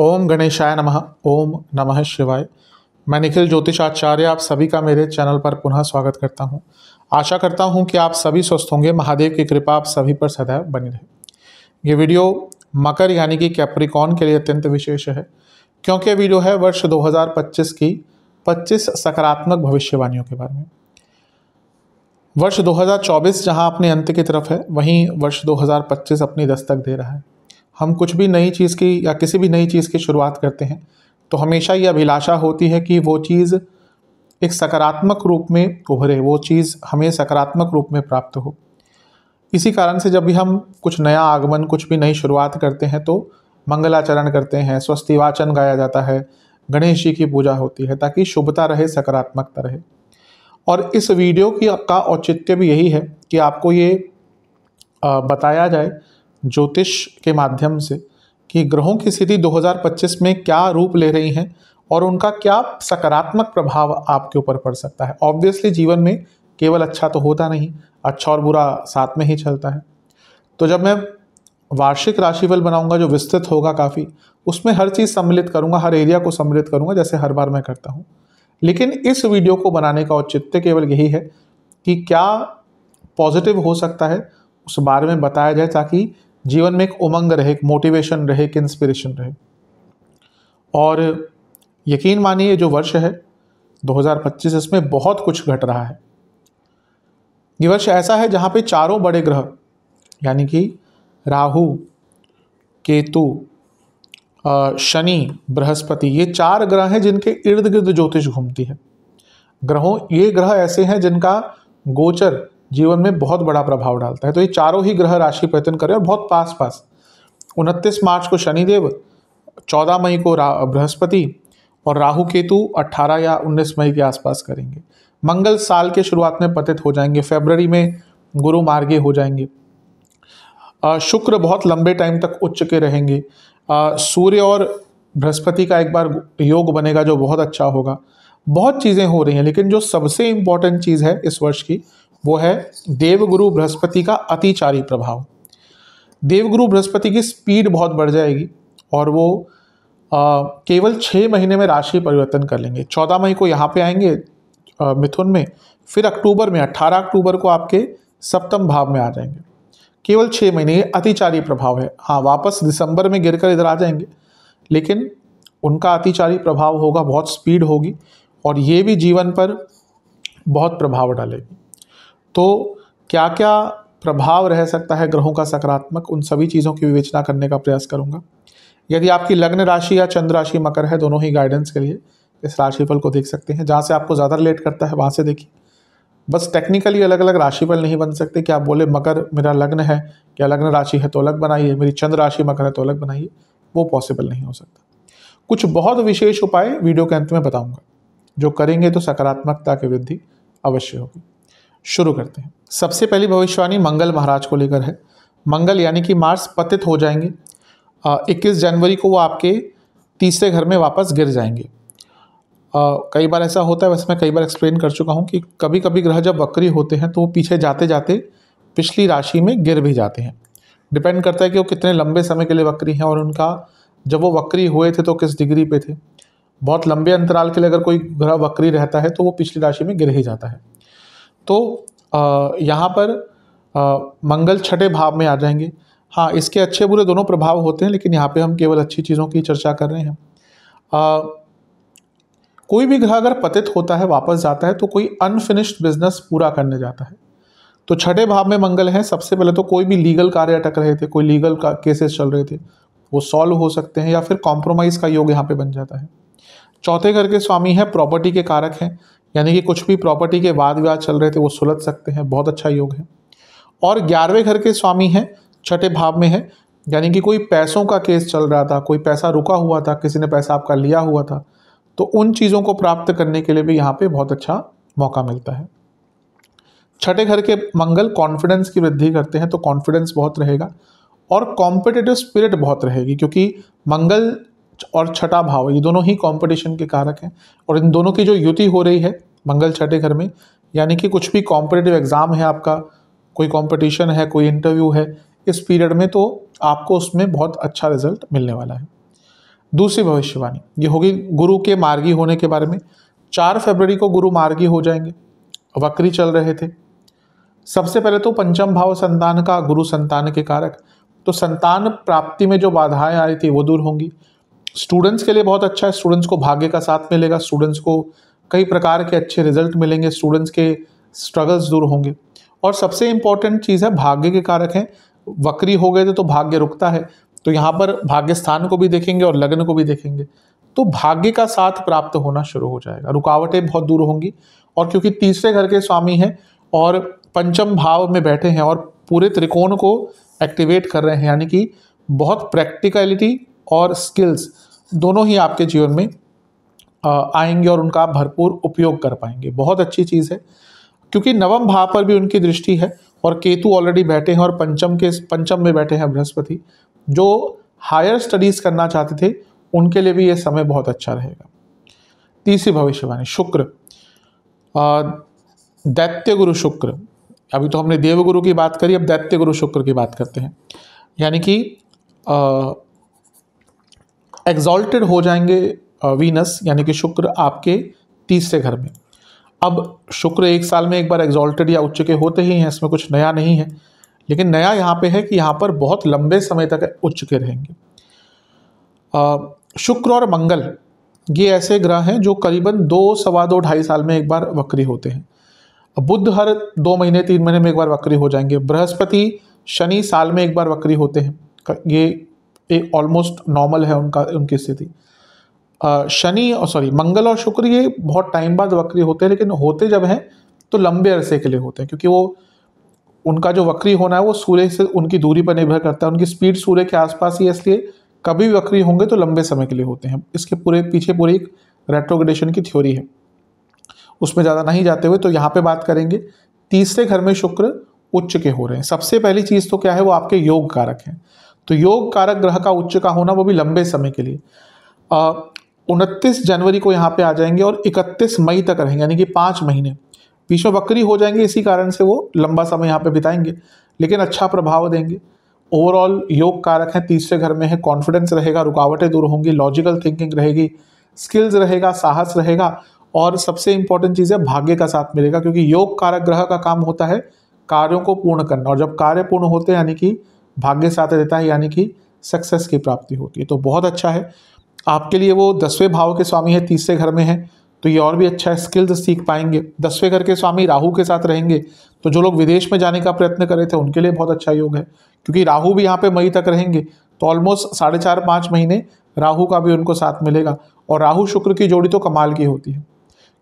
ओम गणेशाय नमः ओम नमः शिवाय मैं निखिल ज्योतिष आचार्य आप सभी का मेरे चैनल पर पुनः स्वागत करता हूं। आशा करता हूं कि आप सभी स्वस्थ होंगे महादेव की कृपा आप सभी पर सदैव बनी रहे ये वीडियो मकर यानी कि कैप्रिकॉन के लिए अत्यंत विशेष है क्योंकि वीडियो है वर्ष 2025 की 25 सकारात्मक भविष्यवाणियों के बारे में वर्ष 2024 जहां अपने अंत की तरफ है वहीं वर्ष 2025 अपनी दस्तक दे रहा है हम कुछ भी नई चीज़ की या किसी भी नई चीज़ की शुरुआत करते हैं तो हमेशा ये अभिलाषा होती है कि वो चीज़ एक सकारात्मक रूप में उभरे वो चीज़ हमें सकारात्मक रूप में प्राप्त हो इसी कारण से जब भी हम कुछ नया आगमन कुछ भी नई शुरुआत करते हैं तो मंगलाचरण करते हैं स्वस्तिवाचन गाया जाता है गणेश जी की पूजा होती है ताकि शुभता रहे सकारात्मकता रहे और इस वीडियो की का औचित्य भी यही है कि आपको ये बताया जाए ज्योतिष के माध्यम से कि ग्रहों की स्थिति 2025 में क्या रूप ले रही हैं और उनका क्या सकारात्मक प्रभाव आपके ऊपर पड़ सकता है ऑब्वियसली जीवन में केवल अच्छा तो होता नहीं अच्छा और बुरा साथ में ही चलता है तो जब मैं वार्षिक राशिफल बनाऊंगा जो विस्तृत होगा काफ़ी उसमें हर चीज़ सम्मिलित करूंगा हर एरिया को सम्मिलित करूंगा जैसे हर बार मैं करता हूँ लेकिन इस वीडियो को बनाने का औचित्य केवल यही है कि क्या पॉजिटिव हो सकता है उस बारे में बताया जाए ताकि जीवन में एक उमंग रहे एक मोटिवेशन रहे एक इंस्पिरेशन रहे और यकीन मानिए जो वर्ष है 2025 इसमें बहुत कुछ घट रहा है ये वर्ष ऐसा है जहाँ पे चारों बड़े ग्रह यानी कि राहु केतु शनि बृहस्पति ये चार ग्रह हैं जिनके इर्द गिर्द ज्योतिष घूमती है ग्रहों ये ग्रह ऐसे हैं जिनका गोचर जीवन में बहुत बड़ा प्रभाव डालता है तो ये चारों ही ग्रह राशि पर्यतन करें और बहुत पास पास उनतीस मार्च को शनिदेव चौदह मई को बृहस्पति और राहु केतु 18 या 19 मई के आसपास करेंगे मंगल साल के शुरुआत में पतित हो जाएंगे फेबररी में गुरु मार्गे हो जाएंगे शुक्र बहुत लंबे टाइम तक उच्च के रहेंगे सूर्य और बृहस्पति का एक बार योग बनेगा जो बहुत अच्छा होगा बहुत चीज़ें हो रही हैं लेकिन जो सबसे इम्पॉर्टेंट चीज़ है इस वर्ष की वो है देवगुरु बृहस्पति का अतिचारी प्रभाव देवगुरु बृहस्पति की स्पीड बहुत बढ़ जाएगी और वो आ, केवल छः महीने में राशि परिवर्तन कर लेंगे चौदह मई को यहाँ पे आएंगे आ, मिथुन में फिर अक्टूबर में अट्ठारह अक्टूबर को आपके सप्तम भाव में आ जाएंगे केवल छः महीने अतिचारी प्रभाव है हाँ वापस दिसंबर में गिरकर इधर आ जाएंगे लेकिन उनका अतिचारी प्रभाव होगा बहुत स्पीड होगी और ये भी जीवन पर बहुत प्रभाव डालेगी तो क्या क्या प्रभाव रह सकता है ग्रहों का सकारात्मक उन सभी चीज़ों की विवेचना करने का प्रयास करूँगा यदि आपकी लग्न राशि या चंद्र राशि मकर है दोनों ही गाइडेंस के लिए इस राशिफल को देख सकते हैं जहाँ से आपको ज़्यादा रिलेट करता है वहाँ से देखिए बस टेक्निकली अलग अलग राशिफल नहीं बन सकते कि आप बोले मकर मेरा लग्न है क्या लग्न राशि है तो अलग बनाइए मेरी चंद्र राशि मकर है तो अलग बनाइए वो पॉसिबल नहीं हो सकता कुछ बहुत विशेष उपाय वीडियो के अंत में बताऊंगा जो करेंगे तो सकारात्मकता की वृद्धि अवश्य होगी शुरू करते हैं सबसे पहली भविष्यवाणी मंगल महाराज को लेकर है मंगल यानी कि मार्स पतित हो जाएंगे इक्कीस जनवरी को वो आपके तीसरे घर में वापस गिर जाएंगे कई बार ऐसा होता है वैसे मैं कई बार एक्सप्लेन कर चुका हूँ कि कभी कभी ग्रह जब वक्री होते हैं तो वो पीछे जाते जाते पिछली राशि में गिर भी जाते हैं डिपेंड करता है कि वो कितने लंबे समय के लिए वक्री हैं और उनका जब वो वक्री हुए थे तो किस डिग्री पे थे बहुत लंबे अंतराल के लिए अगर कोई ग्रह वक्री रहता है तो वो पिछली राशि में गिर ही जाता है तो यहाँ पर आ, मंगल छठे भाव में आ जाएंगे हाँ इसके अच्छे बुरे दोनों प्रभाव होते हैं लेकिन यहाँ पे हम केवल अच्छी चीज़ों की चर्चा कर रहे हैं कोई भी ग्रह अगर पतित होता है वापस जाता है तो कोई अनफिनिश्ड बिजनेस पूरा करने जाता है तो छठे भाव में मंगल है सबसे पहले तो कोई भी लीगल कार्य अटक रहे थे कोई लीगल का केसेस चल रहे थे वो सॉल्व हो सकते हैं या फिर कॉम्प्रोमाइज़ का योग यहाँ पे बन जाता है चौथे घर के स्वामी है प्रॉपर्टी के कारक हैं यानी कि कुछ भी प्रॉपर्टी के वाद विवाद चल रहे थे वो सुलझ सकते हैं बहुत अच्छा योग है और ग्यारहवें घर के स्वामी हैं छठे भाव में है यानी कि कोई पैसों का केस चल रहा था कोई पैसा रुका हुआ था किसी ने पैसा आपका लिया हुआ था तो उन चीज़ों को प्राप्त करने के लिए भी यहाँ पे बहुत अच्छा मौका मिलता है छठे घर के मंगल कॉन्फिडेंस की वृद्धि करते हैं तो कॉन्फिडेंस बहुत रहेगा और कॉम्पिटेटिव स्पिरिट बहुत रहेगी क्योंकि मंगल और छठा भाव ये दोनों ही कॉम्पिटिशन के कारक हैं और इन दोनों की जो युति हो रही है मंगल छठे घर में यानी कि कुछ भी कॉम्पिटेटिव एग्ज़ाम है आपका कोई कॉम्पिटिशन है कोई इंटरव्यू है इस पीरियड में तो आपको उसमें बहुत अच्छा रिजल्ट मिलने वाला है दूसरी भविष्यवाणी ये होगी गुरु के मार्गी होने के बारे में चार फरवरी को गुरु मार्गी हो जाएंगे वक्री चल रहे थे सबसे पहले तो पंचम भाव संतान का गुरु संतान के कारक तो संतान प्राप्ति में जो बाधाएं आई थी वो दूर होंगी स्टूडेंट्स के लिए बहुत अच्छा है स्टूडेंट्स को भाग्य का साथ मिलेगा स्टूडेंट्स को कई प्रकार के अच्छे रिजल्ट मिलेंगे स्टूडेंट्स के स्ट्रगल्स दूर होंगे और सबसे इंपॉर्टेंट चीज़ है भाग्य के कारक हैं वक्री हो गए थे तो भाग्य रुकता है तो यहाँ पर भाग्य स्थान को भी देखेंगे और लग्न को भी देखेंगे तो भाग्य का साथ प्राप्त होना शुरू हो जाएगा रुकावटें बहुत दूर होंगी और क्योंकि तीसरे घर के स्वामी हैं और पंचम भाव में बैठे हैं और पूरे त्रिकोण को एक्टिवेट कर रहे हैं यानी कि बहुत प्रैक्टिकलिटी और स्किल्स दोनों ही आपके जीवन में आएंगे और उनका भरपूर उपयोग कर पाएंगे बहुत अच्छी चीज़ है क्योंकि नवम भाव पर भी उनकी दृष्टि है और केतु ऑलरेडी बैठे हैं और पंचम के पंचम में बैठे हैं बृहस्पति जो हायर स्टडीज़ करना चाहते थे उनके लिए भी ये समय बहुत अच्छा रहेगा तीसरी भविष्यवाणी शुक्र दैत्य गुरु शुक्र अभी तो हमने देवगुरु की बात करी अब दैत्य गुरु शुक्र की बात करते हैं यानी कि एग्जॉल्टेड हो जाएंगे वीनस यानी कि शुक्र आपके तीसरे घर में अब शुक्र एक साल में एक बार एग्जॉल्टेड या उच्च के होते ही हैं इसमें कुछ नया नहीं है लेकिन नया यहाँ पे है कि यहाँ पर बहुत लंबे समय तक उच्च के रहेंगे शुक्र और मंगल ये ऐसे ग्रह हैं जो करीबन दो सवा दो ढाई साल में एक बार वक्री होते हैं बुद्ध हर दो महीने तीन महीने में एक बार वक्री हो जाएंगे बृहस्पति शनि साल में एक बार वक्री होते हैं ये ऑलमोस्ट नॉर्मल है उनका उनकी स्थिति शनि और सॉरी मंगल और शुक्र ये बहुत टाइम बाद वक्री होते हैं लेकिन होते जब हैं तो लंबे अरसे के लिए होते हैं क्योंकि वो उनका जो वक्री होना है वो सूर्य से उनकी दूरी पर निर्भर करता है उनकी स्पीड सूर्य के आसपास ही है इसलिए कभी भी वक्री होंगे तो लंबे समय के लिए होते हैं इसके पूरे पीछे पूरी एक रेट्रोग्रेडेशन की थ्योरी है उसमें ज़्यादा नहीं जाते हुए तो यहाँ पर बात करेंगे तीसरे घर में शुक्र उच्च के हो रहे हैं सबसे पहली चीज़ तो क्या है वो आपके योग कारक हैं तो योग कारक ग्रह का उच्च का होना वो भी लंबे समय के लिए उनतीस जनवरी को यहाँ पे आ जाएंगे और इकतीस मई तक रहेंगे यानी कि पाँच महीने पीछे बकरी हो जाएंगे इसी कारण से वो लंबा समय यहाँ पे बिताएंगे लेकिन अच्छा प्रभाव देंगे ओवरऑल योग कारक हैं तीसरे घर में है कॉन्फिडेंस रहेगा रुकावटें दूर होंगी लॉजिकल थिंकिंग रहेगी स्किल्स रहेगा साहस रहेगा और सबसे इंपॉर्टेंट चीज़ है भाग्य का साथ मिलेगा क्योंकि योग कारक ग्रह का काम होता है कार्यों को पूर्ण करना और जब कार्य पूर्ण होते हैं यानी कि भाग्य साथ देता है यानी कि सक्सेस की प्राप्ति होती है तो बहुत अच्छा है आपके लिए वो दसवें भाव के स्वामी है तीसरे घर में है तो ये और भी अच्छा स्किल्स तो सीख पाएंगे दसवें घर के स्वामी राहु के साथ रहेंगे तो जो लोग विदेश में जाने का प्रयत्न कर रहे थे उनके लिए बहुत अच्छा योग है क्योंकि राहु भी यहाँ पे मई तक रहेंगे तो ऑलमोस्ट साढ़े चार पाँच महीने राहु का भी उनको साथ मिलेगा और राहु शुक्र की जोड़ी तो कमाल की होती है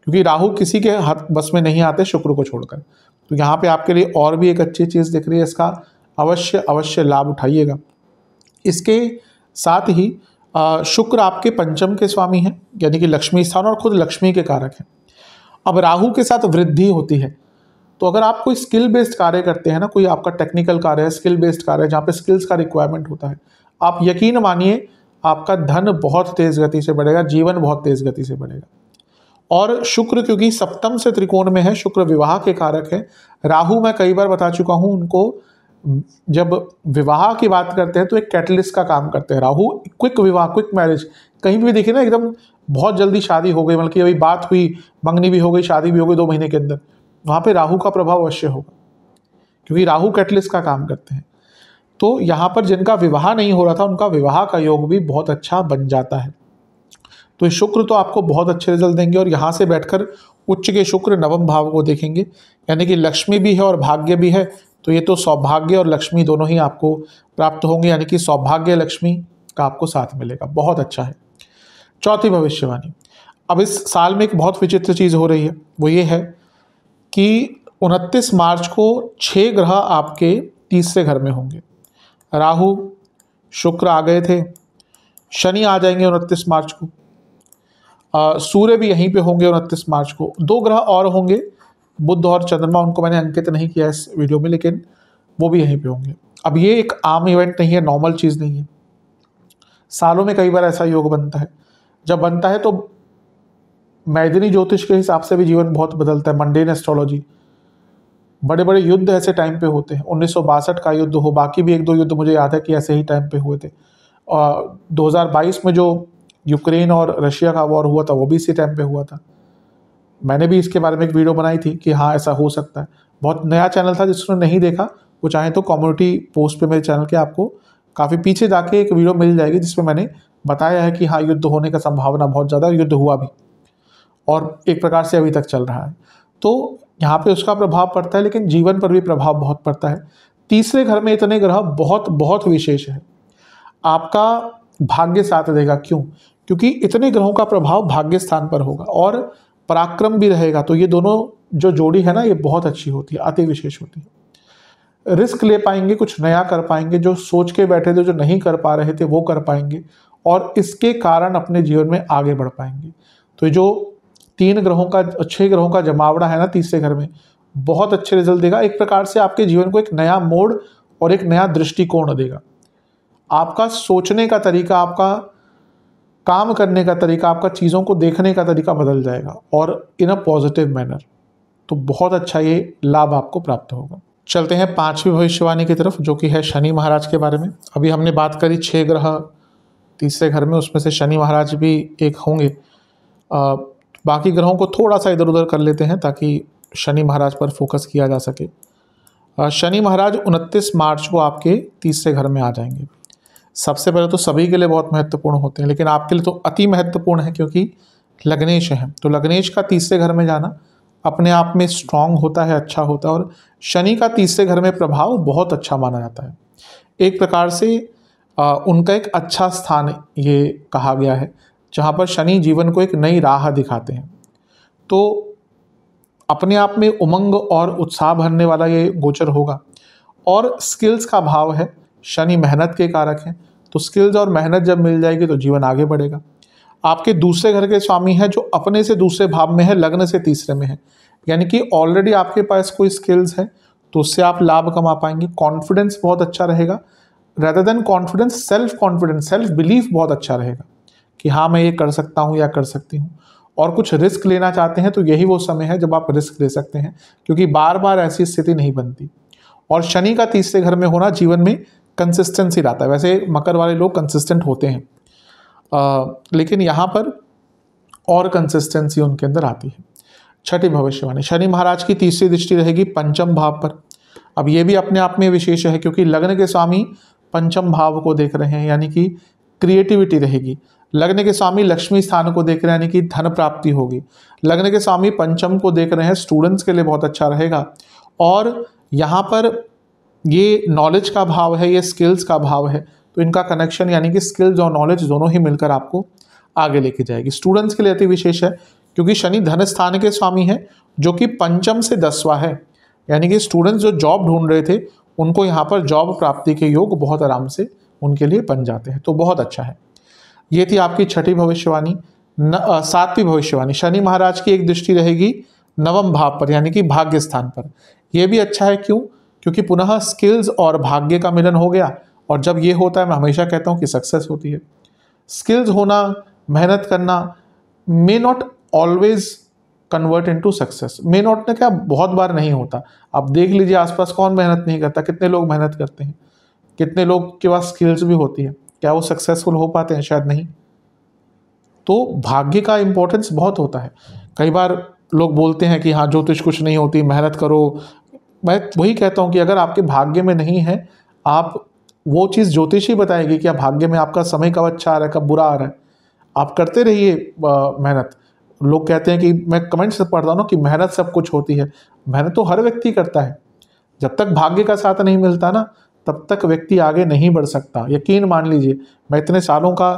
क्योंकि राहु किसी के हाथ बस में नहीं आते शुक्र को छोड़कर तो यहाँ पर आपके लिए और भी एक अच्छी चीज़ दिख रही है इसका अवश्य अवश्य लाभ उठाइएगा इसके साथ ही शुक्र आपके पंचम के स्वामी हैं यानी कि लक्ष्मी स्थान और खुद लक्ष्मी के कारक हैं अब राहु के साथ वृद्धि होती है तो अगर आप कोई स्किल बेस्ड कार्य करते हैं ना कोई आपका टेक्निकल कार्य है स्किल बेस्ड कार्य है जहाँ पे स्किल्स का रिक्वायरमेंट होता है आप यकीन मानिए आपका धन बहुत तेज़ गति से बढ़ेगा जीवन बहुत तेज़ गति से बढ़ेगा और शुक्र क्योंकि सप्तम से त्रिकोण में है शुक्र विवाह के कारक है राहु मैं कई बार बता चुका हूँ उनको जब विवाह की बात करते हैं तो एक कैटलिस्ट का काम करते हैं राहु क्विक विवाह क्विक मैरिज कहीं भी देखिए ना एकदम बहुत जल्दी शादी हो गई बल्कि मतलब अभी बात हुई मंगनी भी हो गई शादी भी हो गई दो महीने के अंदर वहाँ पे राहु का प्रभाव अवश्य होगा क्योंकि राहु कैटलिस्ट का काम करते हैं तो यहाँ पर जिनका विवाह नहीं हो रहा था उनका विवाह का योग भी बहुत अच्छा बन जाता है तो शुक्र तो आपको बहुत अच्छे रिजल्ट देंगे और यहाँ से बैठकर उच्च के शुक्र नवम भाव को देखेंगे यानी कि लक्ष्मी भी है और भाग्य भी है तो ये तो सौभाग्य और लक्ष्मी दोनों ही आपको प्राप्त होंगे यानी कि सौभाग्य लक्ष्मी का आपको साथ मिलेगा बहुत अच्छा है चौथी भविष्यवाणी अब इस साल में एक बहुत विचित्र चीज़ हो रही है वो ये है कि उनतीस मार्च को छः ग्रह आपके तीसरे घर में होंगे राहु शुक्र आ गए थे शनि आ जाएंगे उनतीस मार्च को सूर्य भी यहीं पे होंगे उनतीस मार्च को दो ग्रह और होंगे बुद्ध और चंद्रमा उनको मैंने अंकित नहीं किया इस वीडियो में लेकिन वो भी यहीं पे होंगे अब ये एक आम इवेंट नहीं है नॉर्मल चीज़ नहीं है सालों में कई बार ऐसा योग बनता है जब बनता है तो मैदिनी ज्योतिष के हिसाब से भी जीवन बहुत बदलता है मंडेन एस्ट्रोलॉजी बड़े बड़े युद्ध ऐसे टाइम पे होते हैं उन्नीस का युद्ध हो बाकी भी एक दो युद्ध मुझे याद है कि ऐसे ही टाइम पे हुए थे दो हज़ार में जो यूक्रेन और रशिया का वॉर हुआ था वो भी इसी टाइम पे हुआ था मैंने भी इसके बारे में एक वीडियो बनाई थी कि हाँ ऐसा हो सकता है बहुत नया चैनल था जिसने नहीं देखा वो चाहें तो कम्युनिटी पोस्ट पे मेरे चैनल के आपको काफ़ी पीछे जाके एक वीडियो मिल जाएगी जिसमें मैंने बताया है कि हाँ युद्ध होने का संभावना बहुत ज़्यादा युद्ध हुआ भी और एक प्रकार से अभी तक चल रहा है तो यहाँ पे उसका प्रभाव पड़ता है लेकिन जीवन पर भी प्रभाव बहुत पड़ता है तीसरे घर में इतने ग्रह बहुत बहुत विशेष है आपका भाग्य साथ देगा क्यों क्योंकि इतने ग्रहों का प्रभाव भाग्य स्थान पर होगा और पराक्रम भी रहेगा तो ये दोनों जो जोड़ी है ना ये बहुत अच्छी होती है अति विशेष होती है रिस्क ले पाएंगे कुछ नया कर पाएंगे जो सोच के बैठे थे जो नहीं कर पा रहे थे वो कर पाएंगे और इसके कारण अपने जीवन में आगे बढ़ पाएंगे तो जो तीन ग्रहों का अच्छे ग्रहों का जमावड़ा है ना तीसरे घर में बहुत अच्छे रिजल्ट देगा एक प्रकार से आपके जीवन को एक नया मोड़ और एक नया दृष्टिकोण देगा आपका सोचने का तरीका आपका काम करने का तरीका आपका चीज़ों को देखने का तरीका बदल जाएगा और इन अ पॉजिटिव मैनर तो बहुत अच्छा ये लाभ आपको प्राप्त होगा चलते हैं पांचवी भविष्यवाणी की तरफ जो कि है शनि महाराज के बारे में अभी हमने बात करी छः ग्रह तीसरे घर में उसमें से शनि महाराज भी एक होंगे आ, बाकी ग्रहों को थोड़ा सा इधर उधर कर लेते हैं ताकि शनि महाराज पर फोकस किया जा सके शनि महाराज 29 मार्च को आपके तीसरे घर में आ जाएंगे सबसे पहले तो सभी के लिए बहुत महत्वपूर्ण होते हैं लेकिन आपके लिए तो अति महत्वपूर्ण है क्योंकि लग्नेश है तो लग्नेश का तीसरे घर में जाना अपने आप में स्ट्रांग होता है अच्छा होता है और शनि का तीसरे घर में प्रभाव बहुत अच्छा माना जाता है एक प्रकार से आ, उनका एक अच्छा स्थान ये कहा गया है जहाँ पर शनि जीवन को एक नई राह दिखाते हैं तो अपने आप में उमंग और उत्साह भरने वाला ये गोचर होगा और स्किल्स का भाव है शनि मेहनत के कारक हैं तो स्किल्स और मेहनत जब मिल जाएगी तो जीवन आगे बढ़ेगा आपके दूसरे घर के स्वामी हैं जो अपने से दूसरे भाव में है लग्न से तीसरे में है यानी कि ऑलरेडी आपके पास कोई स्किल्स है तो उससे आप लाभ कमा पाएंगे कॉन्फिडेंस बहुत अच्छा रहेगा rather than confidence self confidence self belief बहुत अच्छा रहेगा कि हाँ मैं ये कर सकता हूँ या कर सकती हूँ और कुछ रिस्क लेना चाहते हैं तो यही वो समय है जब आप रिस्क ले सकते हैं क्योंकि बार बार ऐसी स्थिति नहीं बनती और शनि का तीसरे घर में होना जीवन में कंसिस्टेंसी रहता है वैसे मकर वाले लोग कंसिस्टेंट होते हैं आ, लेकिन यहाँ पर और कंसिस्टेंसी उनके अंदर आती है छठी भविष्यवाणी शनि महाराज की तीसरी दृष्टि रहेगी पंचम भाव पर अब ये भी अपने आप में विशेष है क्योंकि लग्न के स्वामी पंचम भाव को देख रहे हैं यानी कि क्रिएटिविटी रहेगी लग्न के स्वामी लक्ष्मी स्थान को देख रहे हैं यानी कि धन प्राप्ति होगी लग्न के स्वामी पंचम को देख रहे हैं स्टूडेंट्स के लिए बहुत अच्छा रहेगा और यहाँ पर ये नॉलेज का भाव है ये स्किल्स का भाव है तो इनका कनेक्शन यानी कि स्किल्स और नॉलेज दोनों ही मिलकर आपको आगे लेके जाएगी स्टूडेंट्स के लिए अति विशेष है क्योंकि शनि धन स्थान के स्वामी हैं जो कि पंचम से दसवा है यानी कि स्टूडेंट्स जो जॉब ढूंढ रहे थे उनको यहाँ पर जॉब प्राप्ति के योग बहुत आराम से उनके लिए बन जाते हैं तो बहुत अच्छा है ये थी आपकी छठी भविष्यवाणी सातवीं भविष्यवाणी शनि महाराज की एक दृष्टि रहेगी नवम भाव पर यानी कि भाग्य स्थान पर यह भी अच्छा है क्यों क्योंकि पुनः स्किल्स और भाग्य का मिलन हो गया और जब ये होता है मैं हमेशा कहता हूँ कि सक्सेस होती है स्किल्स होना मेहनत करना may not always convert into success may not ने क्या बहुत बार नहीं होता आप देख लीजिए आसपास कौन मेहनत नहीं करता कितने लोग मेहनत करते हैं कितने लोग के पास स्किल्स भी होती है क्या वो सक्सेसफुल हो पाते हैं शायद नहीं तो भाग्य का इम्पोर्टेंस बहुत होता है कई बार लोग बोलते हैं कि हाँ ज्योतिष कुछ नहीं होती मेहनत करो मैं वही कहता हूँ कि अगर आपके भाग्य में नहीं है आप वो चीज़ ज्योतिष ही बताएगी कि आप भाग्य में आपका समय कब अच्छा आ रहा है कब बुरा आ रहा है आप करते रहिए मेहनत लोग कहते हैं कि मैं कमेंट्स से पढ़ता हूँ कि मेहनत सब कुछ होती है मेहनत तो हर व्यक्ति करता है जब तक भाग्य का साथ नहीं मिलता ना तब तक व्यक्ति आगे नहीं बढ़ सकता यकीन मान लीजिए मैं इतने सालों का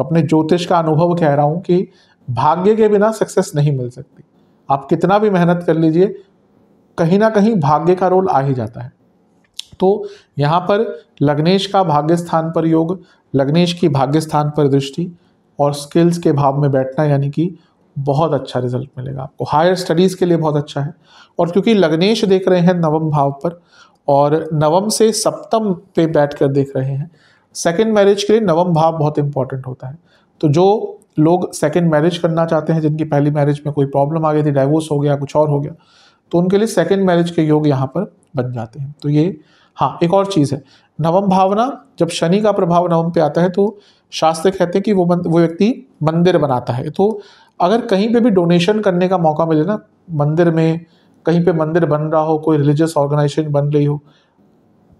अपने ज्योतिष का अनुभव कह रहा हूँ कि भाग्य के बिना सक्सेस नहीं मिल सकती आप कितना भी मेहनत कर लीजिए कहीं ना कहीं भाग्य का रोल आ ही जाता है तो यहाँ पर लग्नेश का भाग्य स्थान पर योग लग्नेश की भाग्य स्थान पर दृष्टि और स्किल्स के भाव में बैठना यानी कि बहुत अच्छा रिजल्ट मिलेगा आपको हायर स्टडीज़ के लिए बहुत अच्छा है और क्योंकि लग्नेश देख रहे हैं नवम भाव पर और नवम से सप्तम पे बैठ कर देख रहे हैं सेकेंड मैरिज के लिए नवम भाव बहुत इंपॉर्टेंट होता है तो जो लोग सेकेंड मैरिज करना चाहते हैं जिनकी पहली मैरिज में कोई प्रॉब्लम आ गई थी डाइवोर्स हो गया कुछ और हो गया तो उनके लिए सेकेंड मैरिज के योग यहाँ पर बन जाते हैं तो ये हाँ एक और चीज़ है नवम भावना जब शनि का प्रभाव नवम पे आता है तो शास्त्र कहते हैं कि वो वो व्यक्ति मंदिर बनाता है तो अगर कहीं पे भी डोनेशन करने का मौका मिले ना मंदिर में कहीं पे मंदिर बन रहा हो कोई रिलीजियस ऑर्गेनाइजेशन बन रही हो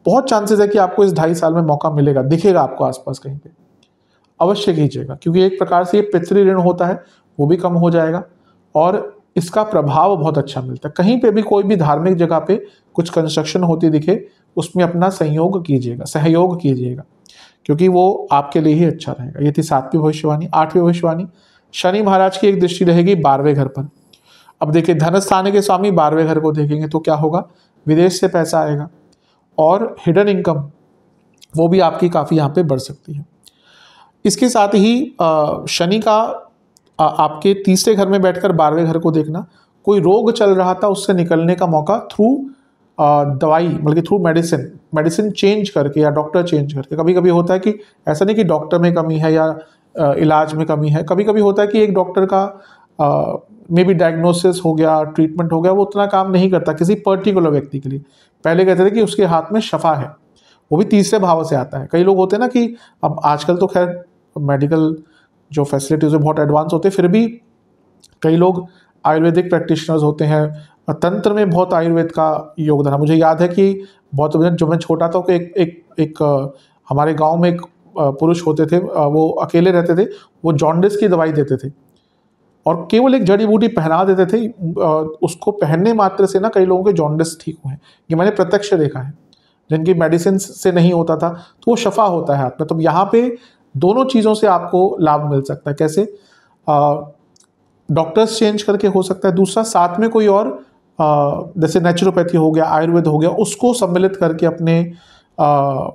बहुत चांसेस है कि आपको इस ढाई साल में मौका मिलेगा दिखेगा आपको आसपास कहीं पे अवश्य कीजिएगा क्योंकि एक प्रकार से ये पितृ ऋण होता है वो भी कम हो जाएगा और इसका प्रभाव बहुत अच्छा मिलता है कहीं पे भी कोई भी धार्मिक जगह पे कुछ कंस्ट्रक्शन होती दिखे उसमें अपना संयोग कीजिएगा सहयोग कीजिएगा क्योंकि वो आपके लिए ही अच्छा रहेगा ये थी सातवीं भविष्यवाणी आठवीं भविष्यवाणी शनि महाराज की एक दृष्टि रहेगी बारहवें घर पर अब देखिए धन स्थान के स्वामी बारहवें घर को देखेंगे तो क्या होगा विदेश से पैसा आएगा और हिडन इनकम वो भी आपकी काफ़ी यहाँ पे बढ़ सकती है इसके साथ ही शनि का आपके तीसरे घर में बैठकर बारहवें घर को देखना कोई रोग चल रहा था उससे निकलने का मौका थ्रू दवाई बल्कि थ्रू मेडिसिन मेडिसिन चेंज करके या डॉक्टर चेंज करके कभी कभी होता है कि ऐसा नहीं कि डॉक्टर में कमी है या इलाज में कमी है कभी कभी होता है कि एक डॉक्टर का मे बी डायग्नोसिस हो गया ट्रीटमेंट हो गया वो उतना काम नहीं करता किसी पर्टिकुलर व्यक्ति के लिए पहले कहते थे कि उसके हाथ में शफा है वो भी तीसरे भाव से आता है कई लोग होते हैं ना कि अब आजकल तो खैर मेडिकल जो फैसिलिटीज़ है बहुत एडवांस होते हैं फिर भी कई लोग आयुर्वेदिक प्रैक्टिशनर्स होते हैं तंत्र में बहुत आयुर्वेद का योगदान है मुझे याद है कि बहुत जब मैं छोटा था तो एक एक एक हमारे गांव में एक पुरुष होते थे वो अकेले रहते थे वो जॉन्डिस की दवाई देते थे और केवल एक जड़ी बूटी पहना देते थे उसको पहनने मात्र से ना कई लोगों के जॉन्डिस ठीक हुए हैं ये मैंने प्रत्यक्ष देखा है जिनकी मेडिसिन से नहीं होता था तो वो शफा होता है हाथ में तो यहाँ पे दोनों चीज़ों से आपको लाभ मिल सकता है कैसे डॉक्टर्स चेंज करके हो सकता है दूसरा साथ में कोई और जैसे नेचुरोपैथी हो गया आयुर्वेद हो गया उसको सम्मिलित करके अपने आ,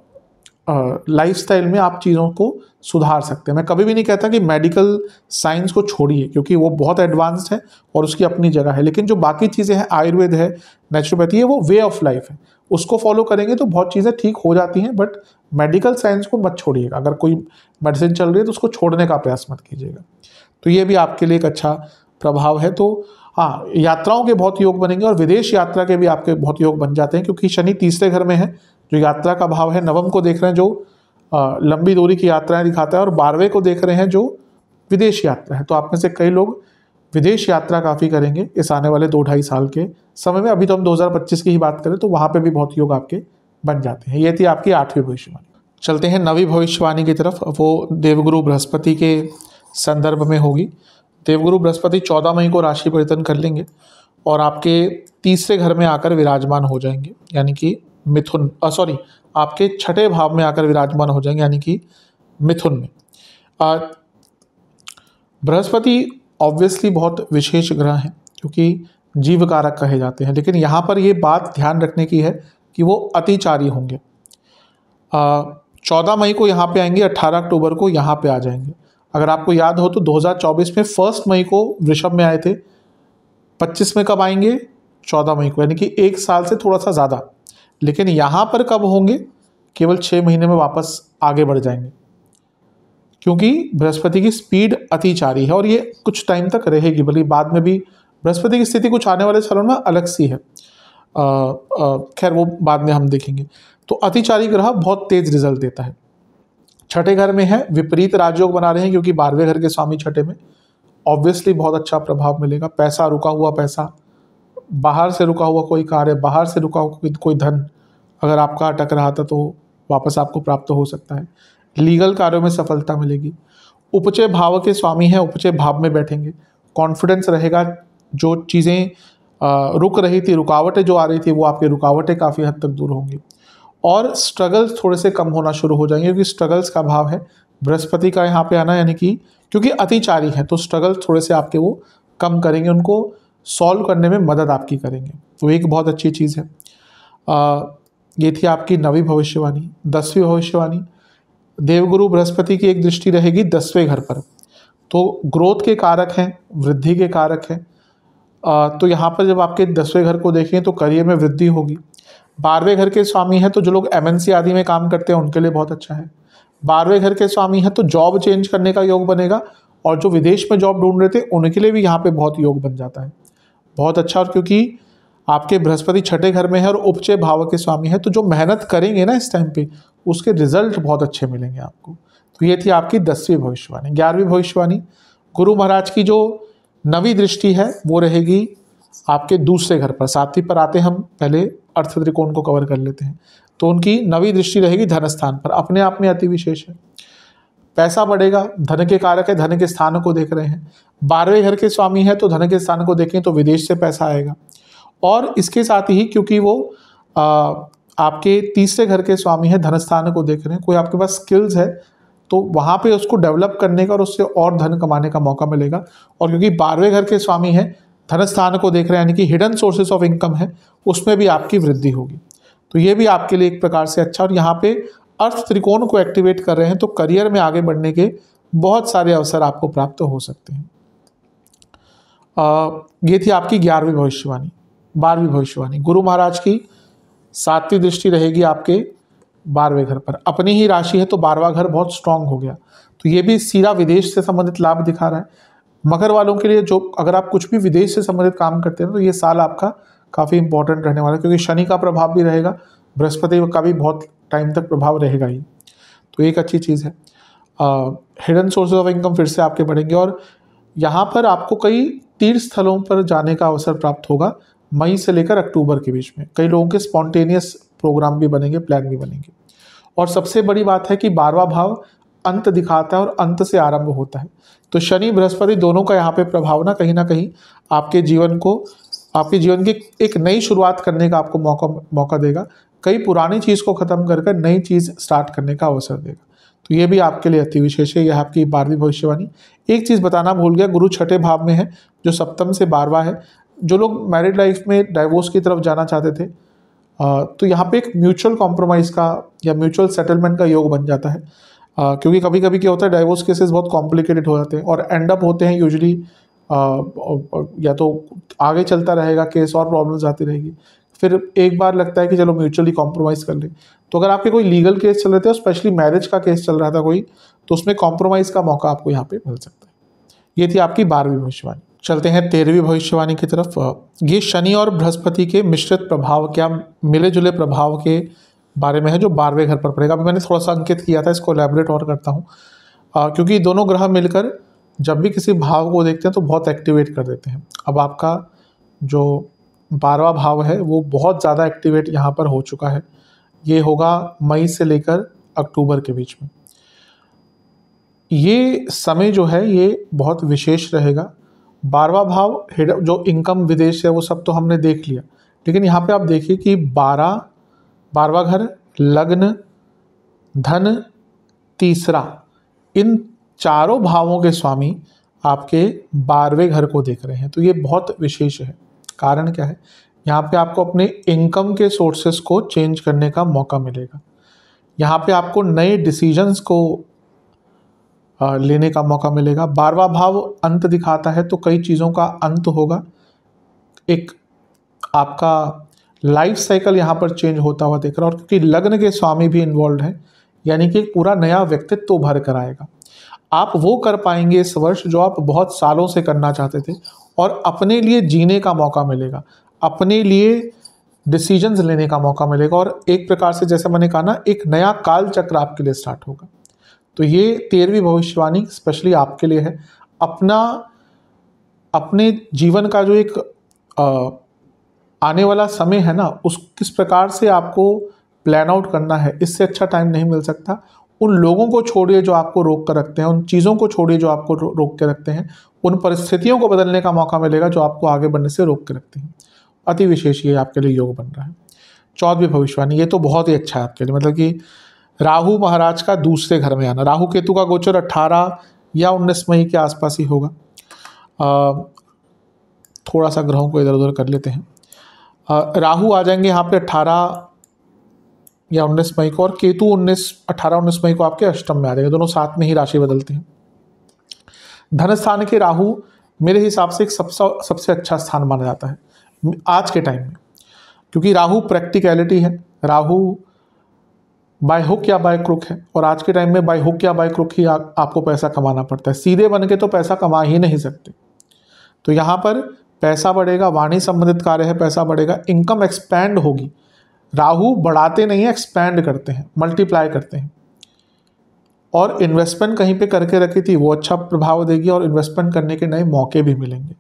लाइफस्टाइल में आप चीज़ों को सुधार सकते हैं मैं कभी भी नहीं कहता कि मेडिकल साइंस को छोड़िए क्योंकि वो बहुत एडवांस्ड है और उसकी अपनी जगह है लेकिन जो बाकी चीज़ें हैं आयुर्वेद है नेचुरोपैथी है वो वे ऑफ लाइफ है उसको फॉलो करेंगे तो बहुत चीज़ें ठीक हो जाती हैं बट मेडिकल साइंस को मत छोड़िएगा अगर कोई मेडिसिन चल रही है तो उसको छोड़ने का प्रयास मत कीजिएगा तो ये भी आपके लिए एक अच्छा प्रभाव है तो हाँ यात्राओं के बहुत योग बनेंगे और विदेश यात्रा के भी आपके बहुत योग बन जाते हैं क्योंकि शनि तीसरे घर में है जो यात्रा का भाव है नवम को देख रहे हैं जो लंबी दूरी की यात्राएं दिखाता है और बारहवें को देख रहे हैं जो विदेश यात्रा है तो आप में से कई लोग विदेश यात्रा काफ़ी करेंगे इस आने वाले दो ढाई साल के समय में अभी तो हम 2025 की ही बात करें तो वहाँ पे भी बहुत योग आपके बन जाते हैं ये थी आपकी आठवीं भविष्यवाणी चलते हैं नवी भविष्यवाणी की तरफ वो देवगुरु बृहस्पति के संदर्भ में होगी देवगुरु बृहस्पति चौदह मई को राशि परिवर्तन कर लेंगे और आपके तीसरे घर में आकर विराजमान हो जाएंगे यानी कि मिथुन सॉरी आपके छठे भाव में आकर विराजमान हो जाएंगे यानी कि मिथुन में बृहस्पति ऑब्वियसली बहुत विशेष ग्रह हैं क्योंकि जीव कारक कहे जाते हैं लेकिन यहाँ पर ये बात ध्यान रखने की है कि वो अतिचारी होंगे चौदह मई को यहाँ पे आएंगे अट्ठारह अक्टूबर को यहाँ पे आ जाएंगे अगर आपको याद हो तो 2024 में फर्स्ट मई को वृषभ में आए थे 25 में कब आएंगे 14 मई को यानी कि एक साल से थोड़ा सा ज़्यादा लेकिन यहाँ पर कब होंगे केवल छः महीने में वापस आगे बढ़ जाएंगे क्योंकि बृहस्पति की स्पीड अतिचारी है और ये कुछ टाइम तक रहेगी भले बाद में भी बृहस्पति की स्थिति कुछ आने वाले सालों में अलग सी है खैर वो बाद में हम देखेंगे तो अतिचारी ग्रह बहुत तेज रिजल्ट देता है छठे घर में है विपरीत राजयोग बना रहे हैं क्योंकि बारहवें घर के स्वामी छठे में ऑब्वियसली बहुत अच्छा प्रभाव मिलेगा पैसा रुका हुआ पैसा बाहर से रुका हुआ कोई कार्य बाहर से रुका हुआ कोई धन अगर आपका अटक रहा था तो वापस आपको प्राप्त हो सकता है लीगल कार्यों में सफलता मिलेगी उपचय भाव के स्वामी हैं उपचय भाव में बैठेंगे कॉन्फिडेंस रहेगा जो चीज़ें रुक रही थी रुकावटें जो आ रही थी वो आपकी रुकावटें काफ़ी हद तक दूर होंगी और स्ट्रगल्स थोड़े से कम होना शुरू हो जाएंगे क्योंकि स्ट्रगल्स का भाव है बृहस्पति का यहाँ पे आना यानी कि क्योंकि अतिचारी है तो स्ट्रगल थोड़े से आपके वो कम करेंगे उनको सॉल्व करने में मदद आपकी करेंगे तो एक बहुत अच्छी चीज़ है आ, ये थी आपकी नवी भविष्यवाणी दसवीं भविष्यवाणी देवगुरु बृहस्पति की एक दृष्टि रहेगी दसवें घर पर तो ग्रोथ के कारक हैं वृद्धि के कारक हैं तो यहाँ पर जब आपके दसवें घर को देखें तो करियर में वृद्धि होगी बारहवें घर के स्वामी हैं तो जो लोग एम आदि में काम करते हैं उनके लिए बहुत अच्छा है बारहवें घर के स्वामी हैं तो जॉब चेंज करने का योग बनेगा और जो विदेश में जॉब ढूंढ रहे थे उनके लिए भी यहाँ पे बहुत योग बन जाता है बहुत अच्छा और क्योंकि आपके बृहस्पति छठे घर में है और उपचय भाव के स्वामी है तो जो मेहनत करेंगे ना इस टाइम पे उसके रिजल्ट बहुत अच्छे मिलेंगे आपको तो ये थी आपकी दसवीं भविष्यवाणी ग्यारहवीं भविष्यवाणी गुरु महाराज की जो नवी दृष्टि है वो रहेगी आपके दूसरे घर पर सातवीं पर आते हम पहले अर्थ त्रिकोण को कवर कर लेते हैं तो उनकी नवी दृष्टि रहेगी धन स्थान पर अपने आप में अति विशेष है पैसा बढ़ेगा धन के कारक है धन के स्थानों को देख रहे हैं बारहवें घर के स्वामी है तो धन के स्थान को देखें तो विदेश से पैसा आएगा और इसके साथ ही क्योंकि वो आ, आपके तीसरे घर के स्वामी है धन स्थान को देख रहे हैं कोई आपके पास स्किल्स है तो वहाँ पे उसको डेवलप करने का और उससे और धन कमाने का मौका मिलेगा और क्योंकि बारहवें घर के स्वामी है धन स्थान को देख रहे हैं यानी कि हिडन सोर्सेस ऑफ इनकम है उसमें भी आपकी वृद्धि होगी तो ये भी आपके लिए एक प्रकार से अच्छा और यहाँ पे अर्थ त्रिकोण को एक्टिवेट कर रहे हैं तो करियर में आगे बढ़ने के बहुत सारे अवसर आपको प्राप्त हो सकते हैं ये थी आपकी ग्यारहवीं भविष्यवाणी बारहवीं भविष्यवाणी गुरु महाराज की सातवीं दृष्टि रहेगी आपके बारहवें घर पर अपनी ही राशि है तो बारहवा घर बहुत स्ट्रांग हो गया तो ये भी सीधा विदेश से संबंधित लाभ दिखा रहा है मकर वालों के लिए जो अगर आप कुछ भी विदेश से संबंधित काम करते हैं तो ये साल आपका काफ़ी इंपॉर्टेंट रहने वाला है क्योंकि शनि का प्रभाव भी रहेगा बृहस्पति का भी बहुत टाइम तक प्रभाव रहेगा ही तो एक अच्छी चीज़ है हिडन सोर्सेज ऑफ इनकम फिर से आपके बढ़ेंगे और यहाँ पर आपको कई तीर्थ स्थलों पर जाने का अवसर प्राप्त होगा मई से लेकर अक्टूबर के बीच में कई लोगों के स्पॉन्टेनियस प्रोग्राम भी बनेंगे प्लान भी बनेंगे और सबसे बड़ी बात है कि बारवा भाव अंत दिखाता है और अंत से आरंभ होता है तो शनि बृहस्पति दोनों का यहाँ पे प्रभाव ना कहीं ना कहीं आपके जीवन को आपके जीवन की एक नई शुरुआत करने का आपको मौका मौका देगा कई पुरानी चीज़ को ख़त्म कर कर नई चीज़ स्टार्ट करने का अवसर देगा तो ये भी आपके लिए अति विशेष है यह आपकी बारहवीं भविष्यवाणी एक चीज़ बताना भूल गया गुरु छठे भाव में है जो सप्तम से बारवा है जो लोग मैरिड लाइफ में डाइवोर्स की तरफ जाना चाहते थे तो यहाँ पे एक म्यूचुअल कॉम्प्रोमाइज़ का या म्यूचुअल सेटलमेंट का योग बन जाता है क्योंकि कभी कभी क्या होता है डाइवोर्स केसेस बहुत कॉम्प्लिकेटेड हो जाते हैं और एंड अप होते हैं यूजली या तो आगे चलता रहेगा केस और प्रॉब्लम्स आती रहेगी फिर एक बार लगता है कि चलो म्यूचुअली कॉम्प्रोमाइज़ कर ले तो अगर आपके कोई लीगल केस चल रहे थे और स्पेशली मैरिज का केस चल रहा था कोई तो उसमें कॉम्प्रोमाइज़ का मौका आपको यहाँ पे मिल सकता है ये थी आपकी बारहवीं भविष्यवाणी चलते हैं तेरहवीं भविष्यवाणी की तरफ ये शनि और बृहस्पति के मिश्रित प्रभाव क्या मिले जुले प्रभाव के बारे में है जो बारहवें घर पर पड़ेगा अभी मैंने थोड़ा सा अंकित किया था इसको एलेबरेट और करता हूँ क्योंकि दोनों ग्रह मिलकर जब भी किसी भाव को देखते हैं तो बहुत एक्टिवेट कर देते हैं अब आपका जो बारवा भाव है वो बहुत ज़्यादा एक्टिवेट यहाँ पर हो चुका है ये होगा मई से लेकर अक्टूबर के बीच में ये समय जो है ये बहुत विशेष रहेगा बारवा भाव हेड जो इनकम विदेश है वो सब तो हमने देख लिया लेकिन यहाँ पे आप देखिए कि बारह बारवा घर लग्न धन तीसरा इन चारों भावों के स्वामी आपके बारहवें घर को देख रहे हैं तो ये बहुत विशेष है कारण क्या है यहाँ पे आपको अपने इनकम के सोर्सेस को चेंज करने का मौका मिलेगा यहाँ पे आपको नए डिसीजंस को लेने का मौका मिलेगा बारवा भाव अंत दिखाता है तो कई चीज़ों का अंत होगा एक आपका लाइफ साइकिल यहाँ पर चेंज होता हुआ देख रहा और क्योंकि लग्न के स्वामी भी इन्वॉल्व हैं यानी कि पूरा नया व्यक्तित्व तो भर कर आएगा आप वो कर पाएंगे इस वर्ष जो आप बहुत सालों से करना चाहते थे और अपने लिए जीने का मौका मिलेगा अपने लिए डिसीजंस लेने का मौका मिलेगा और एक प्रकार से जैसे मैंने कहा ना एक नया काल चक्र आपके लिए स्टार्ट होगा तो ये तेरहवीं भविष्यवाणी स्पेशली आपके लिए है अपना अपने जीवन का जो एक आ, आने वाला समय है ना उस किस प्रकार से आपको प्लान आउट करना है इससे अच्छा टाइम नहीं मिल सकता उन लोगों को छोड़िए जो आपको रोक कर रखते हैं उन चीज़ों को छोड़िए जो आपको रोक के रखते हैं उन परिस्थितियों को बदलने का मौका मिलेगा जो आपको आगे बढ़ने से रोक के रखती हैं अति विशेष ये आपके लिए योग बन रहा है चौदहवीं भविष्यवाणी ये तो बहुत ही अच्छा है आपके लिए मतलब कि राहु महाराज का दूसरे घर में आना राहु केतु का गोचर 18 या 19 मई के आसपास ही होगा आ, थोड़ा सा ग्रहों को इधर उधर कर लेते हैं राहू आ जाएंगे यहाँ पे अट्ठारह या उन्नीस मई को और केतु उन्नीस अट्ठारह उन्नीस मई को आपके अष्टम में आ जाएंगे दोनों साथ में ही राशि बदलते हैं धन स्थान के राहु मेरे हिसाब से एक सबसे सबसे अच्छा स्थान माना जाता है आज के टाइम में क्योंकि राहु प्रैक्टिकलिटी है राहु बाय हुक या बाय क्रुक है और आज के टाइम में बाय हुक या बाय क्रुक ही आ, आपको पैसा कमाना पड़ता है सीधे बन के तो पैसा कमा ही नहीं सकते तो यहाँ पर पैसा बढ़ेगा वाणी संबंधित कार्य है पैसा बढ़ेगा इनकम एक्सपैंड होगी राहु बढ़ाते नहीं है एक्सपैंड करते हैं मल्टीप्लाई करते हैं और इन्वेस्टमेंट कहीं पे करके रखी थी वो अच्छा प्रभाव देगी और इन्वेस्टमेंट करने के नए मौके भी मिलेंगे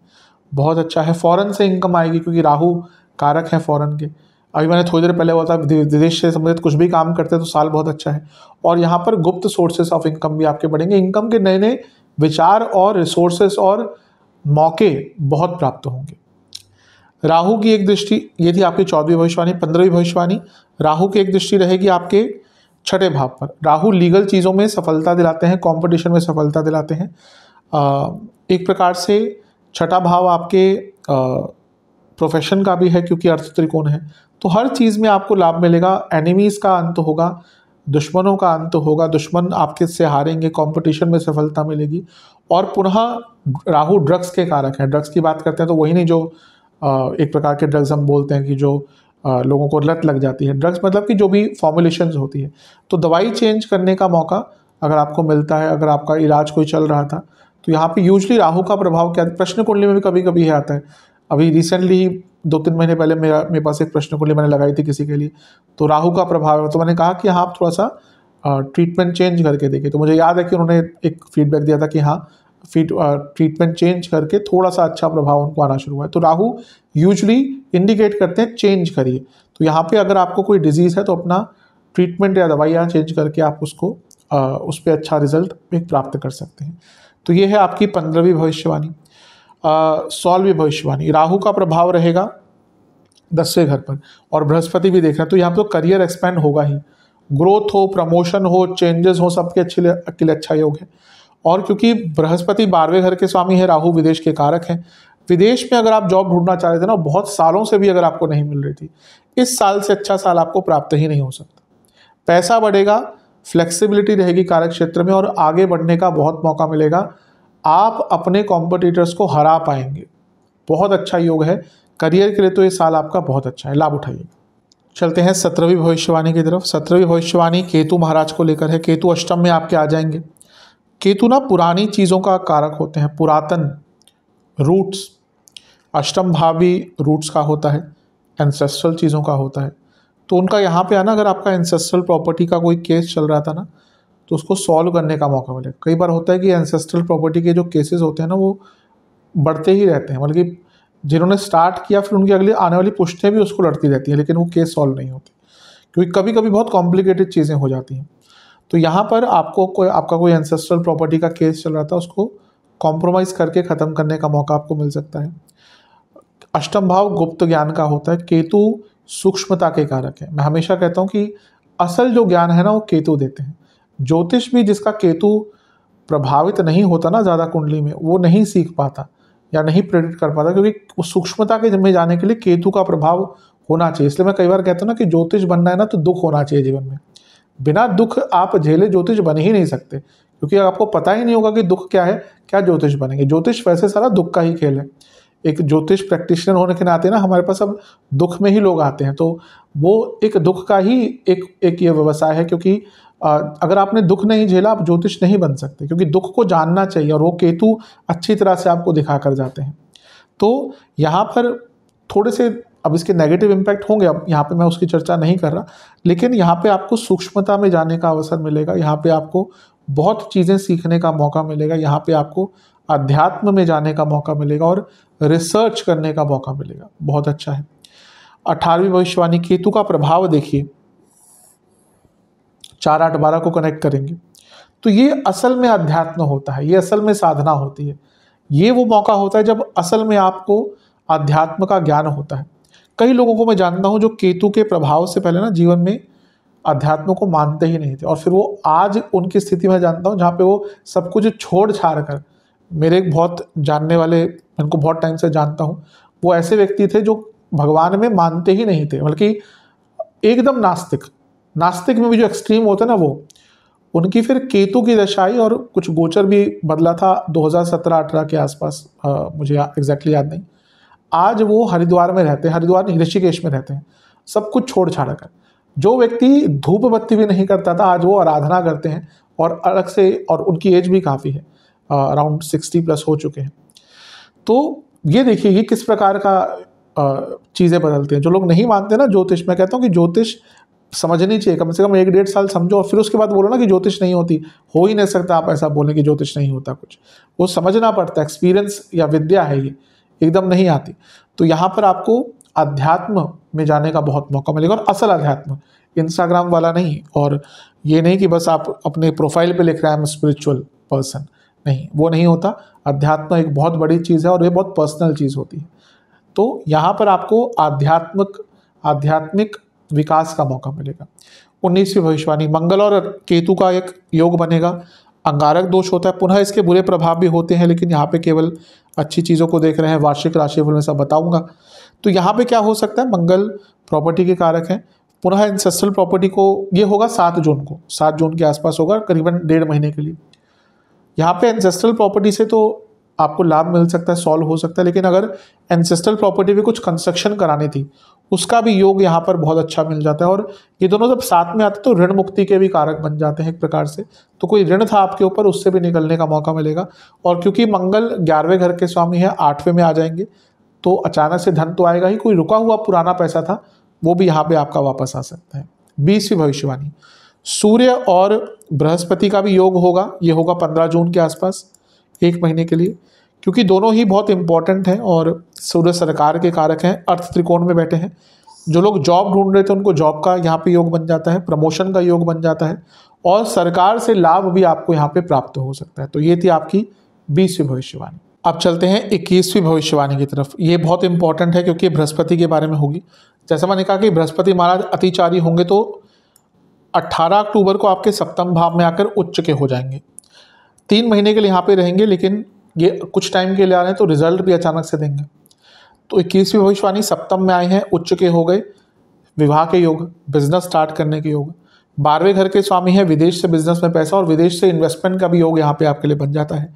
बहुत अच्छा है फ़ौरन से इनकम आएगी क्योंकि राहु कारक है फौरन के अभी मैंने थोड़ी देर पहले बोला था विदेश से संबंधित कुछ भी काम करते हैं तो साल बहुत अच्छा है और यहाँ पर गुप्त सोर्सेस ऑफ इनकम भी आपके बढ़ेंगे इनकम के नए नए विचार और रिसोर्सेस और मौके बहुत प्राप्त होंगे राहु की एक दृष्टि ये थी आपकी चौदहवीं भविष्यवाणी पंद्रहवीं भविष्यवाणी राहु की एक दृष्टि रहेगी आपके छठे भाव पर राहु लीगल चीज़ों में सफलता दिलाते हैं कंपटीशन में सफलता दिलाते हैं एक प्रकार से छठा भाव आपके प्रोफेशन का भी है क्योंकि अर्थ त्रिकोण है तो हर चीज़ में आपको लाभ मिलेगा एनिमीज़ का अंत होगा दुश्मनों का अंत होगा दुश्मन आपके से हारेंगे कंपटीशन में सफलता मिलेगी और पुनः राहु ड्रग्स के कारक हैं ड्रग्स की बात करते हैं तो वही नहीं जो एक प्रकार के ड्रग्स हम बोलते हैं कि जो लोगों को लत लग जाती है ड्रग्स मतलब कि जो भी फॉर्मुलेशन होती है तो दवाई चेंज करने का मौका अगर आपको मिलता है अगर आपका इलाज कोई चल रहा था तो यहाँ पे यूजली राहु का प्रभाव क्या प्रश्न कुंडली में भी कभी कभी आता है अभी रिसेंटली दो तीन महीने पहले मेरा मेरे पास एक प्रश्न कुंडली मैंने लगाई थी किसी के लिए तो राहु का प्रभाव है तो मैंने कहा कि हाँ आप थोड़ा सा ट्रीटमेंट चेंज करके देखिए तो मुझे याद है कि उन्होंने एक फीडबैक दिया था कि हाँ फीट ट्रीटमेंट चेंज करके थोड़ा सा अच्छा प्रभाव उनको आना शुरू हुआ है तो राहु यूजली इंडिकेट करते हैं चेंज करिए तो यहाँ पे अगर आपको कोई डिजीज़ है तो अपना ट्रीटमेंट या दवाइयाँ चेंज करके आप उसको आ, उस पर अच्छा रिजल्ट भी प्राप्त कर सकते हैं तो ये है आपकी पंद्रहवीं भविष्यवाणी सोलहवीं भविष्यवाणी राहू का प्रभाव रहेगा दसवें घर पर और बृहस्पति भी देख रहे हैं तो यहाँ पर तो करियर एक्सपेंड होगा ही ग्रोथ हो प्रमोशन हो चेंजेस हो सबके अच्छे लिए अच्छा योग है और क्योंकि बृहस्पति बारहवें घर के स्वामी है राहु विदेश के कारक हैं विदेश में अगर आप जॉब ढूंढना चाह रहे थे ना बहुत सालों से भी अगर आपको नहीं मिल रही थी इस साल से अच्छा साल आपको प्राप्त ही नहीं हो सकता पैसा बढ़ेगा फ्लेक्सिबिलिटी रहेगी कारक क्षेत्र में और आगे बढ़ने का बहुत मौका मिलेगा आप अपने कॉम्पिटिटर्स को हरा पाएंगे बहुत अच्छा योग है करियर के लिए तो ये साल आपका बहुत अच्छा है लाभ उठाइए चलते हैं सत्रहवीं भविष्यवाणी की तरफ सत्रहवीं भविष्यवाणी केतु महाराज को लेकर है केतु अष्टम में आपके आ जाएंगे केतु ना पुरानी चीज़ों का कारक होते हैं पुरातन रूट्स अष्टम भाव भी रूट्स का होता है एंसेस्ट्रल चीज़ों का होता है तो उनका यहाँ पे आना अगर आपका एंसेस्ट्रल प्रॉपर्टी का कोई केस चल रहा था ना तो उसको सॉल्व करने का मौका मिलेगा कई बार होता है कि एंसेस्ट्रल प्रॉपर्टी के जो केसेस होते हैं ना वो बढ़ते ही रहते हैं मतलब कि जिन्होंने स्टार्ट किया फिर उनकी अगली आने वाली पुश्तें भी उसको लड़ती रहती हैं लेकिन वो केस सॉल्व नहीं होते क्योंकि कभी कभी बहुत कॉम्प्लिकेटेड चीज़ें हो जाती हैं तो यहाँ पर आपको कोई आपका कोई एंसेस्ट्रल प्रॉपर्टी का केस चल रहा था उसको कॉम्प्रोमाइज़ करके ख़त्म करने का मौका आपको मिल सकता है अष्टम भाव गुप्त ज्ञान का होता है केतु सूक्ष्मता के कारक है मैं हमेशा कहता हूँ कि असल जो ज्ञान है ना वो केतु देते हैं ज्योतिष भी जिसका केतु प्रभावित नहीं होता ना ज़्यादा कुंडली में वो नहीं सीख पाता या नहीं प्रेडिक्ट कर पाता क्योंकि सूक्ष्मता के में जाने के लिए केतु का प्रभाव होना चाहिए इसलिए मैं कई बार कहता हूँ ना कि ज्योतिष बनना है ना तो दुख होना चाहिए जीवन में बिना दुख आप झेले ज्योतिष बन ही नहीं सकते क्योंकि आपको पता ही नहीं होगा कि दुख क्या है क्या ज्योतिष बनेंगे ज्योतिष वैसे सारा दुख का ही खेल है एक ज्योतिष प्रैक्टिशनर होने के नाते ना हमारे पास अब दुख में ही लोग आते हैं तो वो एक दुख का ही एक एक ये व्यवसाय है क्योंकि अगर आपने दुख नहीं झेला आप ज्योतिष नहीं बन सकते क्योंकि दुख को जानना चाहिए और वो केतु अच्छी तरह से आपको दिखा कर जाते हैं तो यहाँ पर थोड़े से अब इसके नेगेटिव इम्पैक्ट होंगे अब यहाँ पे मैं उसकी चर्चा नहीं कर रहा लेकिन यहाँ पे आपको सूक्ष्मता में जाने का अवसर मिलेगा यहाँ पे आपको बहुत चीज़ें सीखने का मौका मिलेगा यहाँ पे आपको अध्यात्म में जाने का मौका मिलेगा और रिसर्च करने का मौका मिलेगा बहुत अच्छा है अठारहवीं भविष्यवाणी केतु का प्रभाव देखिए चार आठ बारह को कनेक्ट करेंगे तो ये असल में अध्यात्म होता है ये असल में साधना होती है ये वो मौका होता है जब असल में आपको अध्यात्म का ज्ञान होता है कई लोगों को मैं जानता हूँ जो केतु के प्रभाव से पहले ना जीवन में अध्यात्म को मानते ही नहीं थे और फिर वो आज उनकी स्थिति में जानता हूँ जहाँ पे वो सब कुछ छोड़ छाड़ कर मेरे एक बहुत जानने वाले उनको बहुत टाइम से जानता हूँ वो ऐसे व्यक्ति थे जो भगवान में मानते ही नहीं थे बल्कि एकदम नास्तिक नास्तिक में भी जो एक्सट्रीम होता है ना वो उनकी फिर केतु की दशा और कुछ गोचर भी बदला था 2017-18 के आसपास आ, मुझे एग्जैक्टली याद नहीं आज वो हरिद्वार में रहते हैं हरिद्वार नहीं ऋषिकेश में रहते हैं सब कुछ छोड़ छाड़ कर जो व्यक्ति धूप बत्ती भी नहीं करता था आज वो आराधना करते हैं और अलग से और उनकी एज भी काफ़ी है अराउंड सिक्सटी प्लस हो चुके हैं तो ये देखिए ये किस प्रकार का चीज़ें बदलती हैं जो लोग नहीं मानते ना ज्योतिष मैं कहता हूँ कि ज्योतिष समझनी चाहिए कम से कम एक डेढ़ साल समझो और फिर उसके बाद बोलो ना कि ज्योतिष नहीं होती हो ही नहीं सकता आप ऐसा बोलें कि ज्योतिष नहीं होता कुछ वो समझना पड़ता है एक्सपीरियंस या विद्या है ये एकदम नहीं आती तो यहाँ पर आपको अध्यात्म में जाने का बहुत मौका मिलेगा और असल अध्यात्म इंस्टाग्राम वाला नहीं और ये नहीं कि बस आप अपने प्रोफाइल पे लिख रहे हैं स्पिरिचुअल पर्सन नहीं वो नहीं होता अध्यात्म एक बहुत बड़ी चीज़ है और ये बहुत पर्सनल चीज़ होती है तो यहाँ पर आपको आध्यात्मिक आध्यात्मिक विकास का मौका मिलेगा उन्नीसवीं भविष्यवाणी मंगल और केतु का एक योग बनेगा अंगारक दोष होता है पुनः इसके बुरे प्रभाव भी होते हैं लेकिन यहाँ पे केवल अच्छी चीज़ों को देख रहे हैं वार्षिक राशिफल में सब बताऊंगा तो यहाँ पे क्या हो सकता है मंगल प्रॉपर्टी के कारक हैं पुनः इंसेस्ट्रल प्रॉपर्टी को ये होगा सात जून को सात जून के आसपास होगा करीबन डेढ़ महीने के लिए यहाँ पे इंसेस्ट्रल प्रॉपर्टी से तो आपको लाभ मिल सकता है सॉल्व हो सकता है लेकिन अगर एंसेस्ट्रल प्रॉपर्टी में कुछ कंस्ट्रक्शन करानी थी उसका भी योग यहाँ पर बहुत अच्छा मिल जाता है और ये दोनों जब साथ में आते हैं तो ऋण मुक्ति के भी कारक बन जाते हैं एक प्रकार से तो कोई ऋण था आपके ऊपर उससे भी निकलने का मौका मिलेगा और क्योंकि मंगल ग्यारहवें घर के स्वामी हैं आठवें में आ जाएंगे तो अचानक से धन तो आएगा ही कोई रुका हुआ पुराना पैसा था वो भी यहाँ पर आपका वापस आ सकता है बीसवीं भविष्यवाणी सूर्य और बृहस्पति का भी योग होगा ये होगा पंद्रह जून के आसपास एक महीने के लिए क्योंकि दोनों ही बहुत इंपॉर्टेंट हैं और सूर्य सरकार के कारक हैं अर्थ त्रिकोण में बैठे हैं जो लोग जॉब ढूंढ रहे थे उनको जॉब का यहाँ पे योग बन जाता है प्रमोशन का योग बन जाता है और सरकार से लाभ भी आपको यहाँ पे प्राप्त हो सकता है तो ये थी आपकी बीसवीं भविष्यवाणी अब चलते हैं इक्कीसवीं भविष्यवाणी की तरफ ये बहुत इंपॉर्टेंट है क्योंकि बृहस्पति के बारे में होगी जैसा मैंने कहा कि बृहस्पति महाराज अतिचारी होंगे तो अट्ठारह अक्टूबर को आपके सप्तम भाव में आकर उच्च के हो जाएंगे तीन महीने के लिए यहाँ पे रहेंगे लेकिन ये कुछ टाइम के लिए आ रहे हैं तो रिजल्ट भी अचानक से देंगे तो इक्कीसवीं भविष्यवाणी सप्तम में आए हैं उच्च के हो गए विवाह के योग बिजनेस स्टार्ट करने के योग बारहवें घर के स्वामी हैं विदेश से बिजनेस में पैसा और विदेश से इन्वेस्टमेंट का भी योग यहाँ पे आपके लिए बन जाता है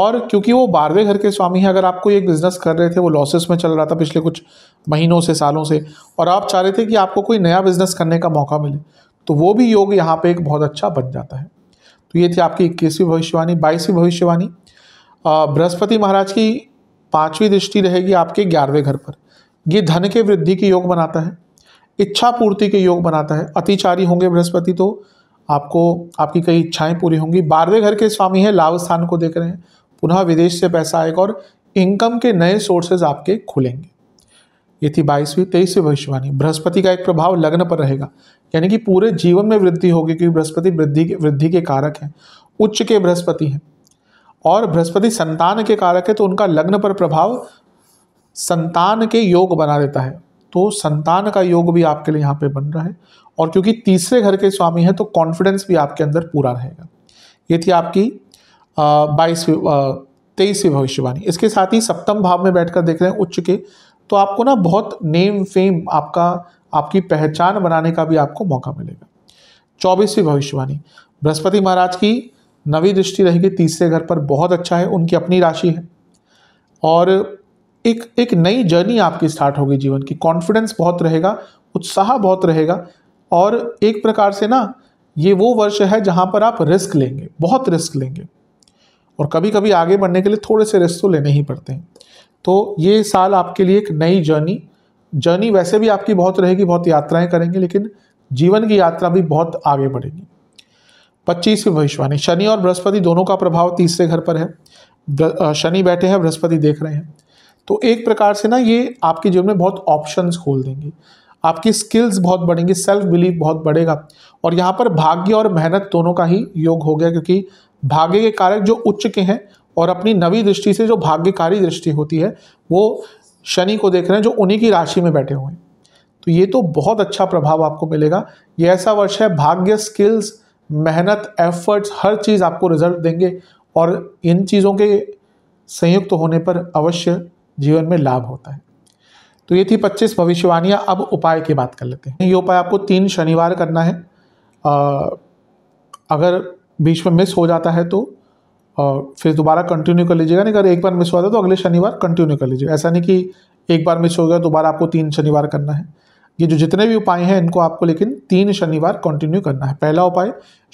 और क्योंकि वो बारहवें घर के स्वामी हैं अगर आप कोई एक बिजनेस कर रहे थे वो लॉसेस में चल रहा था पिछले कुछ महीनों से सालों से और आप चाह रहे थे कि आपको कोई नया बिजनेस करने का मौका मिले तो वो भी योग यहाँ पे एक बहुत अच्छा बन जाता है तो ये थी आपकी इक्कीसवीं भविष्यवाणी बाईसवीं भविष्यवाणी बृहस्पति महाराज की पांचवी दृष्टि रहेगी आपके ग्यारहवें घर पर ये धन के वृद्धि के योग बनाता है इच्छा पूर्ति के योग बनाता है अतिचारी होंगे बृहस्पति तो आपको आपकी कई इच्छाएं पूरी होंगी बारहवें घर के स्वामी हैं लाभ स्थान को देख रहे हैं पुनः विदेश से पैसा आएगा और इनकम के नए सोर्सेज आपके खुलेंगे ये थी बाईसवीं तेईसवीं भविष्यवाणी बृहस्पति का एक प्रभाव लग्न पर रहेगा यानी कि पूरे जीवन में वृद्धि होगी क्योंकि बृहस्पति वृद्धि के वृद्धि के कारक हैं उच्च के बृहस्पति हैं और बृहस्पति संतान के कारक है तो उनका लग्न पर प्रभाव संतान के योग बना देता है तो संतान का योग भी आपके लिए यहाँ पे बन रहा है और क्योंकि तीसरे घर के स्वामी हैं तो कॉन्फिडेंस भी आपके अंदर पूरा रहेगा ये थी आपकी बाईसवीं तेईसवीं भविष्यवाणी इसके साथ ही सप्तम भाव में बैठकर देख रहे हैं उच्च के तो आपको ना बहुत नेम फेम आपका आपकी पहचान बनाने का भी आपको मौका मिलेगा चौबीसवीं भविष्यवाणी बृहस्पति महाराज की नवी दृष्टि रहेगी तीसरे घर पर बहुत अच्छा है उनकी अपनी राशि है और एक एक नई जर्नी आपकी स्टार्ट होगी जीवन की कॉन्फिडेंस बहुत रहेगा उत्साह बहुत रहेगा और एक प्रकार से ना ये वो वर्ष है जहाँ पर आप रिस्क लेंगे बहुत रिस्क लेंगे और कभी कभी आगे बढ़ने के लिए थोड़े से रिस्क तो लेने ही पड़ते हैं तो ये साल आपके लिए एक नई जर्नी जर्नी वैसे भी आपकी बहुत रहेगी बहुत यात्राएं करेंगे लेकिन जीवन की यात्रा भी बहुत आगे बढ़ेगी पच्चीसवीं भविष्यवाणी शनि और बृहस्पति दोनों का प्रभाव तीसरे घर पर है शनि बैठे हैं बृहस्पति देख रहे हैं तो एक प्रकार से ना ये आपके जीवन में बहुत ऑप्शंस खोल देंगे आपकी स्किल्स बहुत बढ़ेंगी सेल्फ बिलीव बहुत बढ़ेगा और यहाँ पर भाग्य और मेहनत दोनों का ही योग हो गया क्योंकि भाग्य के कारक जो उच्च के हैं और अपनी नवी दृष्टि से जो भाग्यकारी दृष्टि होती है वो शनि को देख रहे हैं जो उन्हीं की राशि में बैठे हुए हैं तो ये तो बहुत अच्छा प्रभाव आपको मिलेगा ये ऐसा वर्ष है भाग्य स्किल्स मेहनत एफर्ट्स हर चीज़ आपको रिजल्ट देंगे और इन चीज़ों के संयुक्त तो होने पर अवश्य जीवन में लाभ होता है तो ये थी 25 भविष्यवाणियाँ अब उपाय की बात कर लेते हैं ये उपाय आपको तीन शनिवार करना है आ, अगर बीच में मिस हो जाता है तो और फिर दोबारा कंटिन्यू कर लीजिएगा नहीं अगर एक बार मिस हुआ था तो अगले शनिवार कंटिन्यू कर लीजिएगा ऐसा नहीं कि एक बार मिस हो गया दोबारा आपको तीन शनिवार करना है ये जो जितने भी उपाय हैं इनको आपको लेकिन तीन शनिवार कंटिन्यू करना है पहला उपाय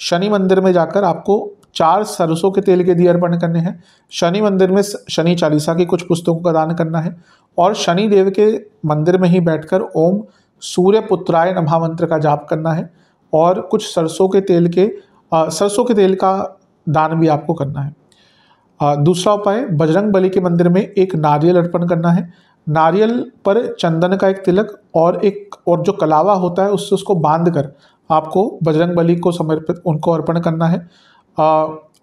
शनि मंदिर में जाकर आपको चार सरसों के तेल के दिए अर्पण करने हैं शनि मंदिर में शनि चालीसा की कुछ पुस्तकों का दान करना है और शनि देव के मंदिर में ही बैठकर ओम सूर्य पुत्राय नभा मंत्र का जाप करना है और कुछ सरसों के तेल के सरसों के तेल का दान भी आपको करना है दूसरा उपाय बजरंग बली के मंदिर में एक नारियल अर्पण करना है नारियल पर चंदन का एक तिलक और एक और जो कलावा होता है उससे उसको बांध कर आपको बजरंग बली को समर्पित उनको अर्पण करना है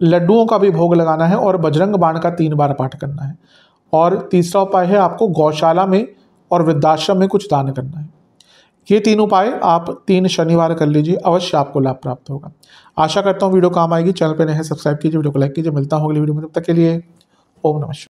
लड्डुओं का भी भोग लगाना है और बजरंग बाण का तीन बार पाठ करना है और तीसरा उपाय है आपको गौशाला में और वृद्धाश्रम में कुछ दान करना है ये तीन उपाय आप तीन शनिवार कर लीजिए अवश्य आपको लाभ प्राप्त होगा आशा करता हूँ वीडियो काम आएगी चैनल पर नहीं सब्सक्राइब कीजिए वीडियो को लाइक कीजिए मिलता हूँ अगली वीडियो में तब तक के लिए ओम नमस्कार